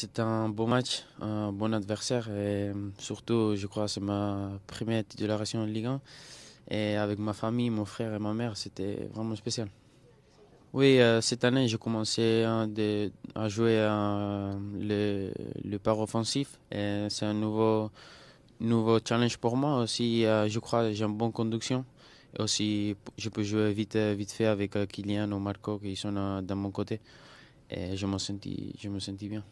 C'est un beau match, un bon adversaire et euh, surtout, je crois, c'est ma première titularisation en Ligue 1. Et avec ma famille, mon frère et ma mère, c'était vraiment spécial. Oui, euh, cette année, j'ai commencé à jouer euh, le, le par offensif. C'est un nouveau, nouveau challenge pour moi aussi. je crois j'ai une bonne conduction. Et aussi, je peux jouer vite, vite fait avec Kylian ou Marco qui sont dans mon côté. Et je me sentis, je me sentis bien.